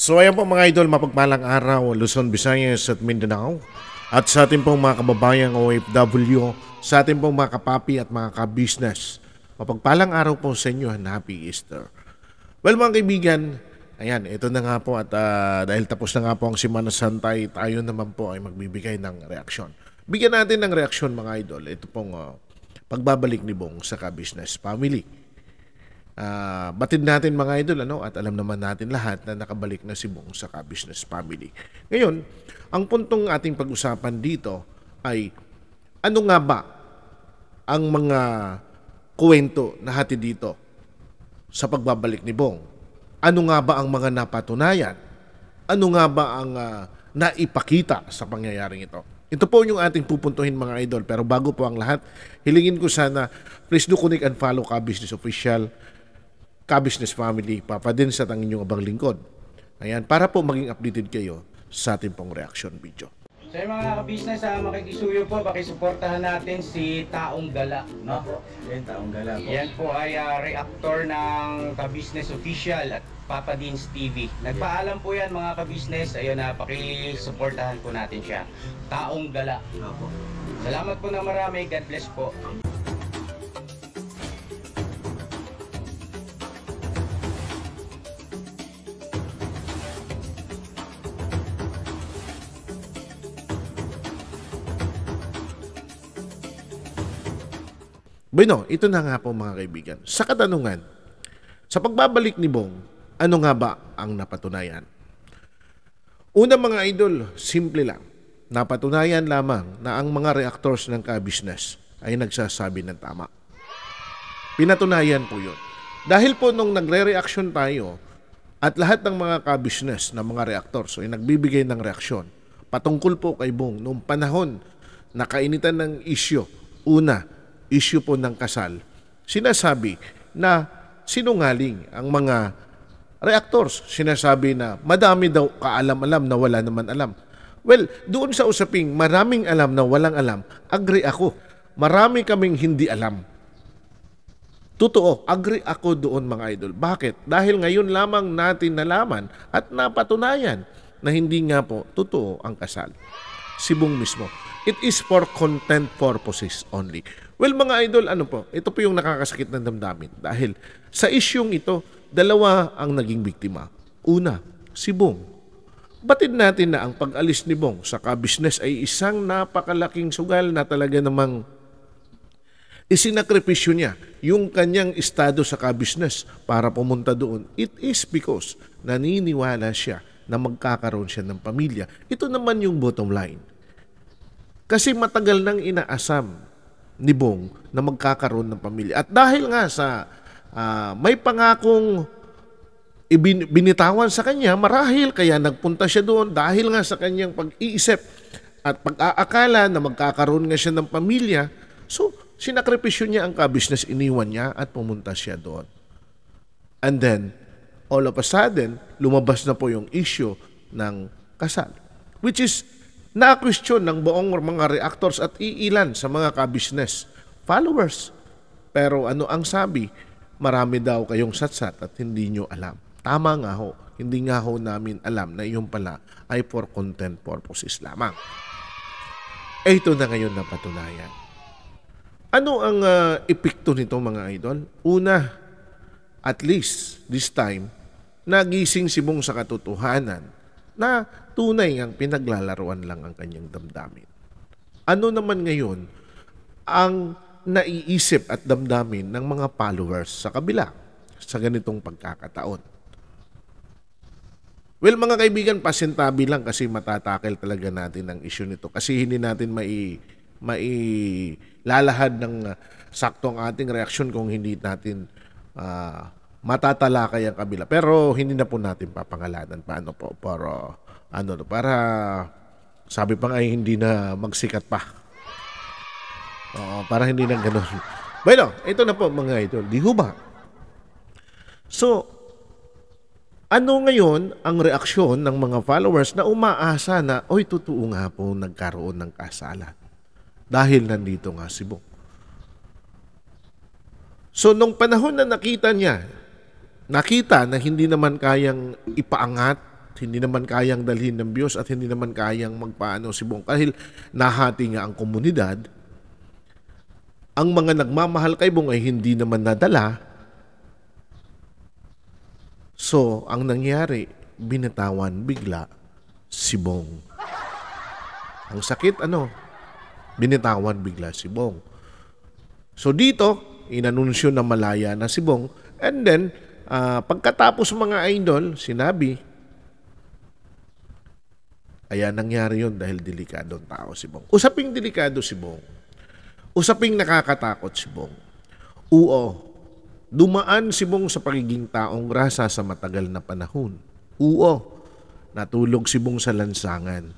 So ayan po mga idol, mapagmalang araw, Luzon, Visayas at Mindanao. At sa ating pong mga kababayang OFW, sa ating pong mga kapapi at mga kabusiness, mapagpalang araw po sa inyo and happy Easter. Well mga kaibigan, ayan, ito na nga po at uh, dahil tapos na nga po ang Simana Santa eh, tayo naman po ay magbibigay ng reaksyon. Bigyan natin ng reaksyon mga idol, ito pong uh, pagbabalik ni Bong sa ka-business family. Uh, batid natin mga idol ano at alam naman natin lahat na nakabalik na si Bong sa Business Family. Ngayon, ang puntong ating pag-usapan dito ay ano nga ba ang mga kwento na hatid dito sa pagbabalik ni Bong? Ano nga ba ang mga napatunayan? Ano nga ba ang uh, naipakita sa pangyayaring ito? Ito po yung ating pupuntuhin mga idol. Pero bago po ang lahat, hilingin ko sana, please do connect and follow ka Business Official ka-business family, Papa din sa ang inyong abang lingkod. Ayan, para po maging updated kayo sa ating pong reaction video. So mga ka-business, ah, makikisuyo po, pakisuportahan natin si Taong Gala. No? Yan, taong gala po. Yan po ay ah, reactor ng ka-business official at Papa Deans TV. Nagpaalam po yan mga ka-business, ayun na, ah, pakisuportahan po natin siya. Taong Gala. Opo. Salamat po na marami, God bless po. Bueno, ito na nga po mga kaibigan. Sa katanungan, sa pagbabalik ni Bong, ano nga ba ang napatunayan? Una mga idol, simple lang. Napatunayan lamang na ang mga reactors ng ka ay nagsasabi ng tama. Pinatunayan po yun. Dahil po nung nagre-reaction tayo at lahat ng mga ka na mga reactors ay nagbibigay ng reaksyon patungkol po kay Bong noong panahon na kainitan ng isyo. Una, issue po ng kasal, sinasabi na sinungaling ang mga reactors. Sinasabi na madami daw kaalam-alam na wala naman alam. Well, doon sa usaping maraming alam na walang alam, agree ako. Marami kaming hindi alam. Totoo, agree ako doon mga idol. Bakit? Dahil ngayon lamang natin nalaman at napatunayan na hindi nga po totoo ang kasal. Sibong mismo. It is for content purposes only. Well mga idol, ano po, ito po yung nakakasakit ng damdamin dahil sa isyong ito, dalawa ang naging biktima. Una, si Bong. Batid natin na ang pag-alis ni Bong sa ka-business ay isang napakalaking sugal na talaga namang isinakripisyo niya yung kanyang estado sa ka-business para pumunta doon. It is because naniniwala siya na magkakaroon siya ng pamilya. Ito naman yung bottom line. Kasi matagal nang inaasam ni Bong na magkakaroon ng pamilya. At dahil nga sa uh, may pangakong binitawan sa kanya, marahil kaya nagpunta siya doon dahil nga sa kanyang pag-iisip at pag-aakala na magkakaroon nga siya ng pamilya. So, sinakripisyon niya ang ka-business, iniwan niya at pumunta siya doon. And then, all of a sudden, lumabas na po yung issue ng kasal. Which is na-question ng buong mga reactors at iilan sa mga ka-business followers. Pero ano ang sabi? Marami daw kayong satsat at hindi nyo alam. Tama nga ho, hindi nga ho namin alam na iyon pala ay for content purposes lamang. Eh ito na ngayon na patunayan. Ano ang uh, epekto nito mga idol? Una, at least this time, nagising si Bong sa katotohanan na tunay ngang pinaglalaruan lang ang kanyang damdamin. Ano naman ngayon ang naiisip at damdamin ng mga followers sa kabila sa ganitong pagkakataon? Well mga kaibigan, pasintabi lang kasi matatakil talaga natin ang issue nito kasi hindi natin mai mailalahad ng ah, saktong ating reaksyon kung hindi natin uh, matatalakay ang kabila. Pero hindi na po natin papangalanan paano po para ano no para sabi pa nga ay eh, hindi na magsikat pa. Oo, para hindi na ganoon. Bueno, ito na po mga idol. Di ba? So, ano ngayon ang reaksyon ng mga followers na umaasa na, oy, totoo nga po nagkaroon ng kasalan. Dahil nandito nga si Bong. So, nung panahon na nakita niya nakita na hindi naman kayang ipaangat, hindi naman kayang dalhin ng Diyos at hindi naman kayang magpaano si Bong dahil nahati nga ang komunidad, ang mga nagmamahal kay Bong ay hindi naman nadala. So, ang nangyari, binatawan bigla si Bong. Ang sakit ano? Binitawan bigla si Bong. So dito, inanunsyo na malaya na si Bong and then Uh, pagkatapos mga idol, sinabi, ayan nangyari yun dahil delikadong tao si Bong. Usaping delikado si Bong. Usaping nakakatakot si Bong. Oo, dumaan si Bong sa pagiging taong rasa sa matagal na panahon. Oo, natulog si Bong sa lansangan.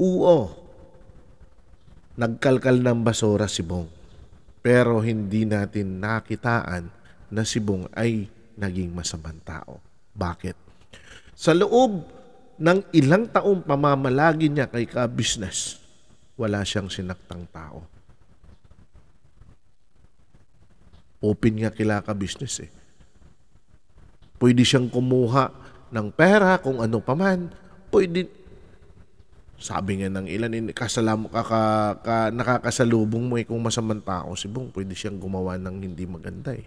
Oo, nagkalkal ng basura si Bong. Pero hindi natin nakitaan na si Bong ay naging masamang tao. Bakit? Sa loob ng ilang taong pamamalagi niya kay ka-business, wala siyang sinaktang tao. Open nga kila ka-business eh. Pwede siyang kumuha ng pera kung ano paman. Pwede, sabi nga ng ilan, kasalam, kaka, ka, nakakasalubong mo eh kung masamang tao si Bong, pwede siyang gumawa ng hindi maganda eh.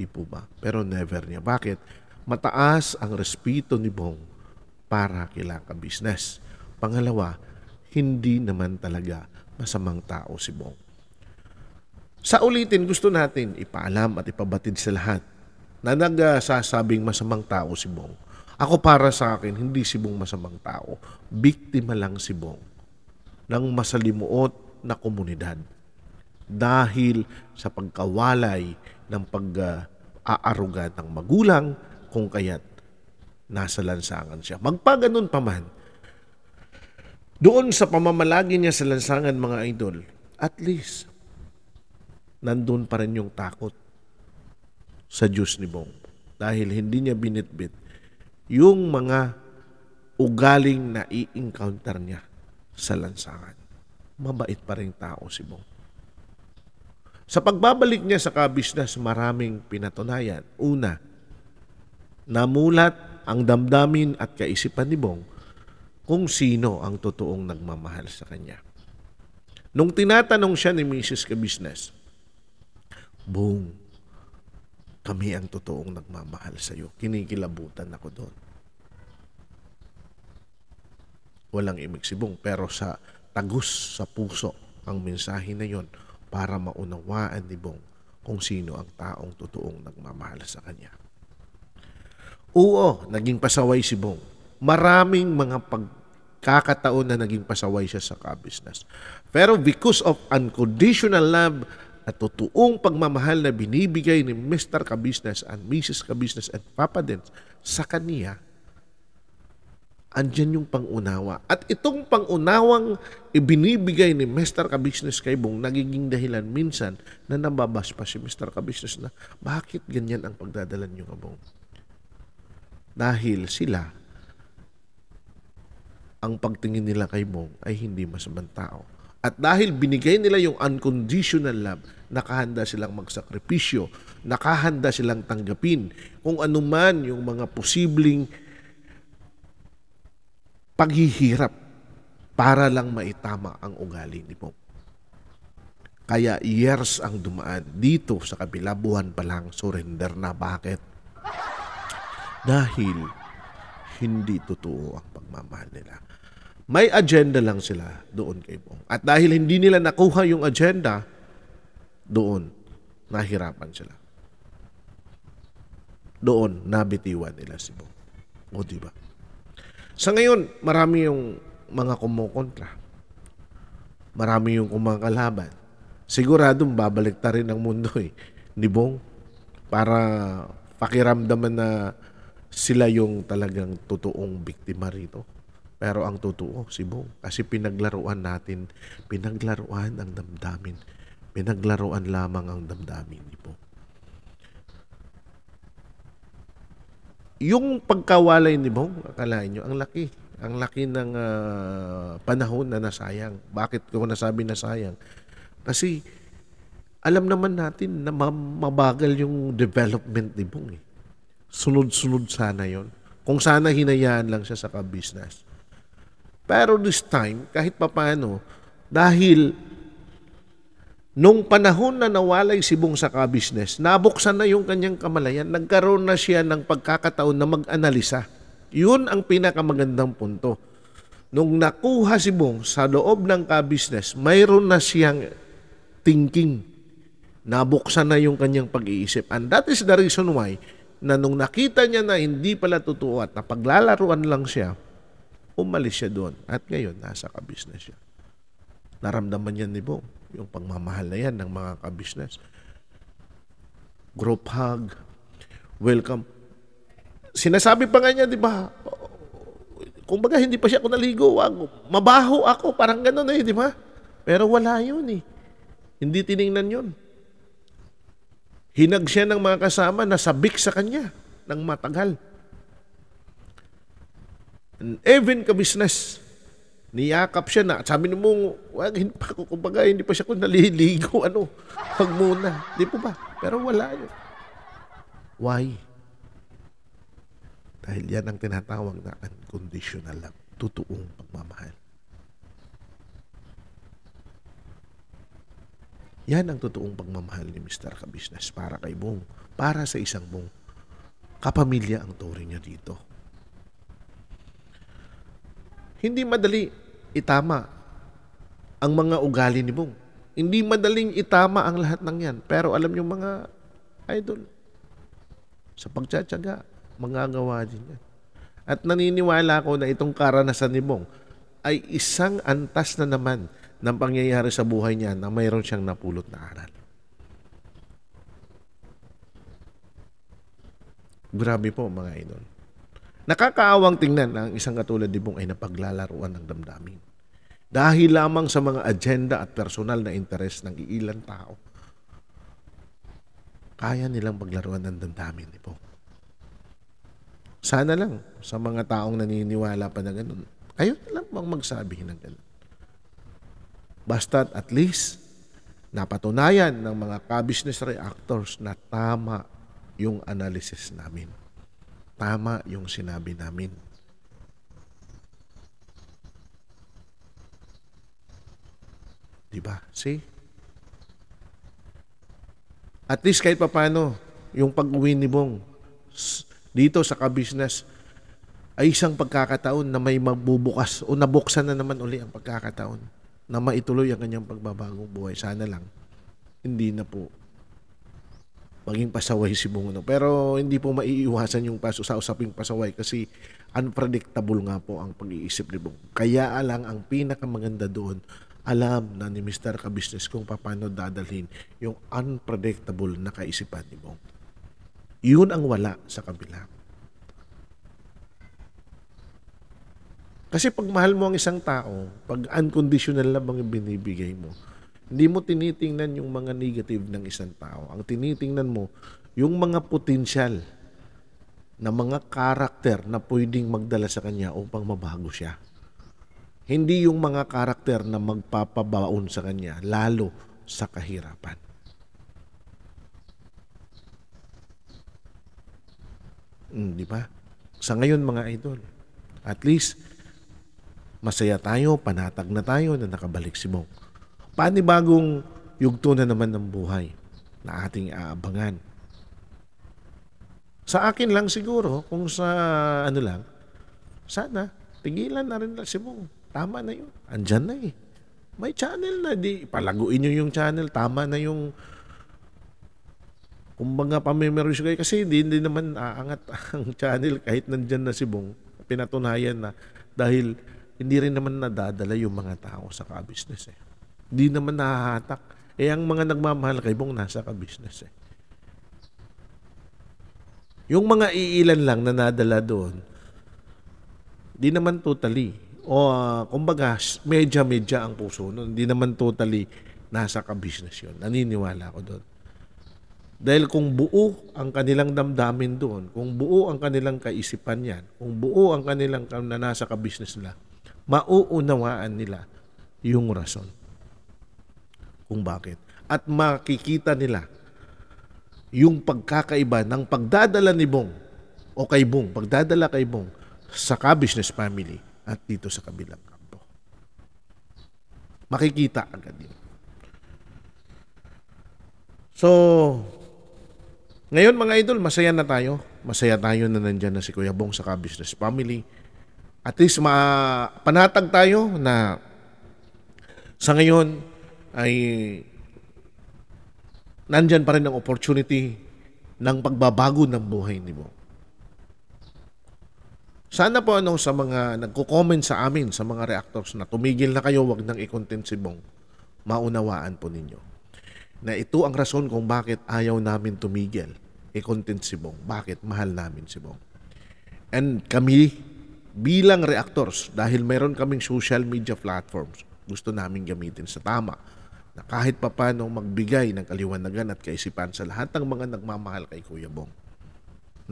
Di po ba? Pero never niya. Bakit? Mataas ang respeto ni Bong para kilang ka-business. Pangalawa, hindi naman talaga masamang tao si Bong. Sa ulitin, gusto natin ipaalam at ipabatid sa lahat na nagsasabing masamang tao si Bong. Ako para sa akin, hindi si Bong masamang tao. Biktima lang si Bong ng masalimuot na komunidad dahil sa pagkawalay ng pag-aaruga ng magulang kung kaya't nasa lansangan siya. Magpaganon pa man, doon sa pamamalagi niya sa lansangan mga idol, at least, nandun pa rin yung takot sa Diyos ni Bong. Dahil hindi niya binitbit yung mga ugaling na i-encounter niya sa lansangan. Mabait pa rin tao si Bong. Sa pagbabalik niya sa kabisnes, maraming pinatunayan. Una, namulat ang damdamin at kaisipan ni Bong kung sino ang totoong nagmamahal sa kanya. Nung tinatanong siya ni Mrs. Kabisnes, Bong, kami ang totoong nagmamahal sa iyo. Kinikilabutan ako doon. Walang imig si Bong, pero sa tagus sa puso ang mensahe na yon para maunawaan ni Bong kung sino ang taong totoong nagmamahal sa kanya. Oo, naging pasaway si Bong. Maraming mga pagkakataon na naging pasaway siya sa ka-business. Pero because of unconditional love at totoong pagmamahal na binibigay ni Mr. Kabisnes and Mrs. Kabisnes at Papa Dent sa kaniya, andyan yung pangunawa. At itong pangunawang ibinibigay ni Mr. Kabisnes kay Bong, nagiging dahilan minsan na nababas pa si Mr. Kabisnes na bakit ganyan ang pagdadalan nyo kabong? Dahil sila, ang pagtingin nila kay Bong ay hindi masamang tao. At dahil binigay nila yung unconditional love, nakahanda silang magsakripisyo, nakahanda silang tanggapin kung anuman yung mga posibleng paghihirap para lang maitama ang ugali ni Bob. Kaya years ang dumaan dito sa kabila buwan pa lang surrender na. Bakit? Dahil hindi totoo ang pagmamahal nila. May agenda lang sila doon kay Bong. At dahil hindi nila nakuha yung agenda, doon nahirapan sila. Doon nabitiwan nila si Bong. O diba? ba? Sa ngayon, marami yung mga kumukontra. Marami yung kumakalaban. Siguradong babalik ta rin ang mundo eh. Ni Bong. Para pakiramdaman na sila yung talagang totoong biktima rito. Pero ang totoo, si Bong. Kasi pinaglaruan natin, pinaglaruan ang damdamin. Pinaglaruan lamang ang damdamin ni Bong. yung pagkawalay ni Bong, akalain nyo, ang laki. Ang laki ng uh, panahon na nasayang. Bakit ko nasabi nasayang? Kasi alam naman natin na mabagal yung development ni Bong. Eh. Sunod-sunod sana yon Kung sana hinayaan lang siya sa ka-business. Pero this time, kahit papano, dahil Nung panahon na nawalay si Bong sa ka nabuksan na yung kanyang kamalayan, nagkaroon na siya ng pagkakataon na mag-analisa. Yun ang pinakamagandang punto. Nung nakuha si Bong sa loob ng ka mayroon na siyang thinking. Nabuksan na yung kanyang pag-iisip. And that is the reason why na nung nakita niya na hindi pala totoo at napaglalaruan lang siya, umalis siya doon. At ngayon, nasa ka siya. Naramdaman niya ni Bong yung pagmamahal na yan ng mga ka-business. Group hug, welcome. Sinasabi pa nga niya, di ba, kung baga hindi pa siya ako naligo, mabaho ako, parang ganun eh, di ba? Pero wala yun eh. Hindi tiningnan yun. Hinag siya ng mga kasama na sabik sa kanya ng matagal. And even ka-business, Niyakap siya na. Sabi mo, mong, wag, hindi pa, kumbaga, hindi pa siya ako naliligo, ano, wag muna. Hindi po ba? Pero wala yun. Why? Dahil yan ang tinatawag na unconditional love, totoong pagmamahal. Yan ang totoong pagmamahal ni Mr. Kabisnes para kay Bong, para sa isang Bong. Kapamilya ang turing niya dito. Hindi madali itama ang mga ugali ni Bong. Hindi madaling itama ang lahat ng yan. Pero alam nyo mga idol, sa pagtsatsaga, magagawa din yan. At naniniwala ko na itong karanasan ni Bong ay isang antas na naman ng pangyayari sa buhay niya na mayroon siyang napulot na aral. Grabe po mga idol. Nakakaawang tingnan ang isang katulad ni Bong ay napaglalaruan ng damdamin. Dahil lamang sa mga agenda at personal na interes ng iilan tao, kaya nilang paglaruan ng damdamin ni Bong. Sana lang sa mga taong naniniwala pa na ganun, kayo na bang magsabi ng ganun? Basta at least, napatunayan ng mga ka-business reactors na tama yung analysis namin tama yung sinabi namin. Diba? See? At least kahit papano, yung pag-uwi ni Bong dito sa kabisnes ay isang pagkakataon na may magbubukas o nabuksan na naman uli ang pagkakataon na maituloy ang kanyang pagbabagong buhay. Sana lang, hindi na po maging pasaway si Bongo. Pero hindi po maiiwasan yung paso sa usaping pasaway kasi unpredictable nga po ang pag-iisip ni Bongo. Kaya lang ang pinakamaganda doon, alam na ni Mr. Kabisnes kung paano dadalhin yung unpredictable na kaisipan ni Bongo. Yun ang wala sa kabila. Kasi pag mahal mo ang isang tao, pag unconditional lang ang binibigay mo, hindi mo tinitingnan yung mga negative ng isang tao. Ang tinitingnan mo, yung mga potensyal na mga karakter na pwedeng magdala sa kanya upang mabago siya. Hindi yung mga karakter na magpapabaon sa kanya, lalo sa kahirapan. Mm, di ba? Sa ngayon mga idol, at least masaya tayo, panatag na tayo na nakabalik si Bong panibagong yugto na naman ng buhay na ating aabangan. Sa akin lang siguro, kung sa ano lang, sana tigilan na rin si Mong. Tama na yun. Andyan na eh. May channel na. Di, palaguin nyo yung channel. Tama na yung kumbaga pamemorize kayo eh. kasi hindi, hindi naman aangat ang channel kahit nandyan na si Bong. Pinatunayan na dahil hindi rin naman nadadala yung mga tao sa ka-business eh. Di naman nahahatak. Eh, ang mga nagmamahal kay Bong nasa ka-business eh. Yung mga iilan lang na nadala doon, di naman totally. O uh, kumbaga, medya-medya ang puso nun. Di naman totally nasa ka-business yun. Naniniwala ako doon. Dahil kung buo ang kanilang damdamin doon, kung buo ang kanilang kaisipan yan, kung buo ang kanilang na nasa ka-business nila, mauunawaan nila yung rason kung bakit. At makikita nila yung pagkakaiba ng pagdadala ni Bong o kay Bong, pagdadala kay Bong sa ka-business family at dito sa kabilang kampo. Makikita agad yun. So, ngayon mga idol, masaya na tayo. Masaya tayo na nandyan na si Kuya Bong sa ka-business family. At least ma panatag tayo na sa ngayon, ay nandyan pa rin ang opportunity ng pagbabago ng buhay ni mo. Sana po ano sa mga nagko-comment sa amin, sa mga reactors na tumigil na kayo, wag nang i-content si Bong. Maunawaan po ninyo. Na ito ang rason kung bakit ayaw namin tumigil. I-content si Bong. Bakit? Mahal namin si Bong. And kami bilang reactors, dahil meron kaming social media platforms, gusto namin gamitin sa tama na kahit papano magbigay ng kaliwanagan at kaisipan sa lahat ng mga nagmamahal kay Kuya Bong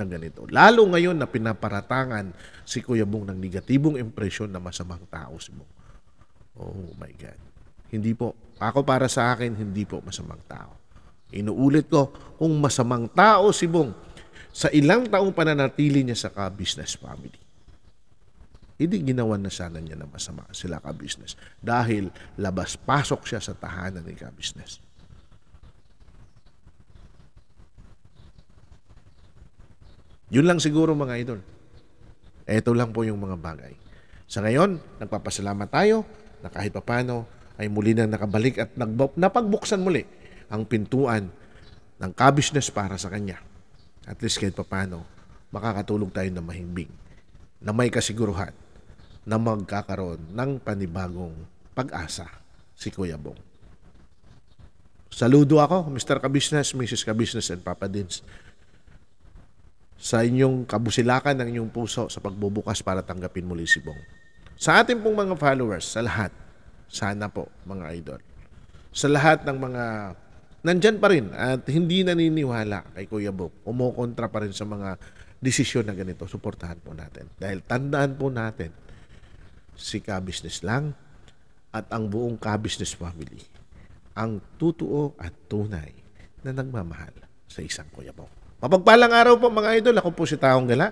na ganito. Lalo ngayon na pinaparatangan si Kuya Bong ng negatibong impresyon na masamang tao si Bong. Oh my God. Hindi po. Ako para sa akin, hindi po masamang tao. Inuulit ko, kung masamang tao si Bong, sa ilang taong pananatili niya sa ka-business family hindi ginawa na sana niya na masama sila ka-business dahil labas-pasok siya sa tahanan ni ka-business. Yun lang siguro mga idol. Ito lang po yung mga bagay. Sa ngayon, nagpapasalamat tayo na kahit papano ay muli nang nakabalik at napagbuksan muli ang pintuan ng ka-business para sa kanya. At least kahit papano, makakatulog tayo na mahimbing, na may kasiguruhan na magkakaroon ng panibagong pag-asa si Kuya Bong. Saludo ako, Mr. Kabusiness, Mrs. Kabusiness, and Papa Dins sa inyong kabusilakan ng inyong puso sa pagbubukas para tanggapin muli si Bong. Sa ating pong mga followers, sa lahat, sana po mga idol, sa lahat ng mga nandyan pa rin at hindi naniniwala kay Kuya Bong, umukontra pa rin sa mga desisyon na ganito, suportahan po natin. Dahil tandaan po natin, si Ka-Business lang at ang buong Ka-Business family ang totoo at tunay na nagmamahal sa isang kuya po. Mapagpalang araw po mga idol. Ako po si Taong Gala.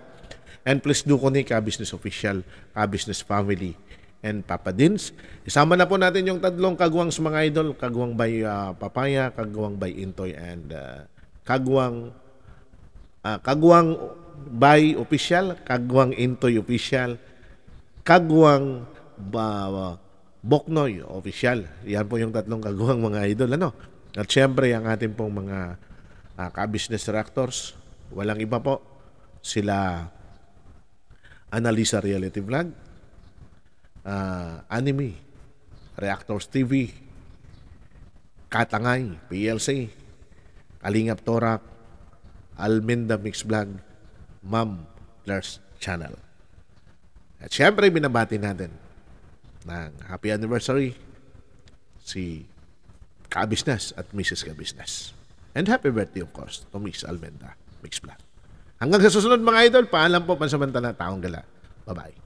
And please do connect Ka-Business Official, Ka-Business Family, and Papa Dins. Isama na po natin yung tatlong kagwang sa mga idol. Kagwang by uh, Papaya, kagwang by Intoy, and uh, kagwang uh, kagwang by official, kagwang Intoy official, kagwang ba, Boknoy official. Yan po yung tatlong kagawang mga idol. Ano? At syempre, ang ating pong mga uh, ka-business reactors, walang iba po. Sila Analisa Reality Vlog, uh, Anime, Reactors TV, Katangay, PLC, Kalingap Torak, Almenda Mix Vlog, Ma'am Lars Channel. At syempre, binabati natin ng happy anniversary si Kabisnes at Mrs. Kabisnes. And happy birthday, of course, to Miss Almenda Mixplan. Hanggang sa susunod mga idol, paalam po pansamantala taong gala. Bye-bye.